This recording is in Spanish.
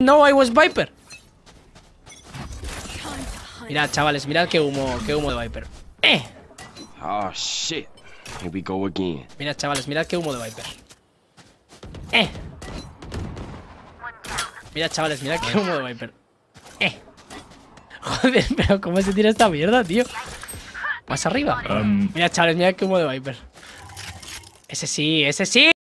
No, I was Viper. Mirad, chavales, mirad qué humo, qué humo de Viper. ¡Eh! Oh, shit. Here we go again. Mirad, chavales, mirad qué humo de Viper. ¡Eh! Mirad, chavales, mirad qué humo de Viper. ¡Eh! Joder, pero ¿cómo se tira esta mierda, tío? Más arriba. Mira, um. Mirad, chavales, mirad qué humo de Viper. Ese sí, ese sí.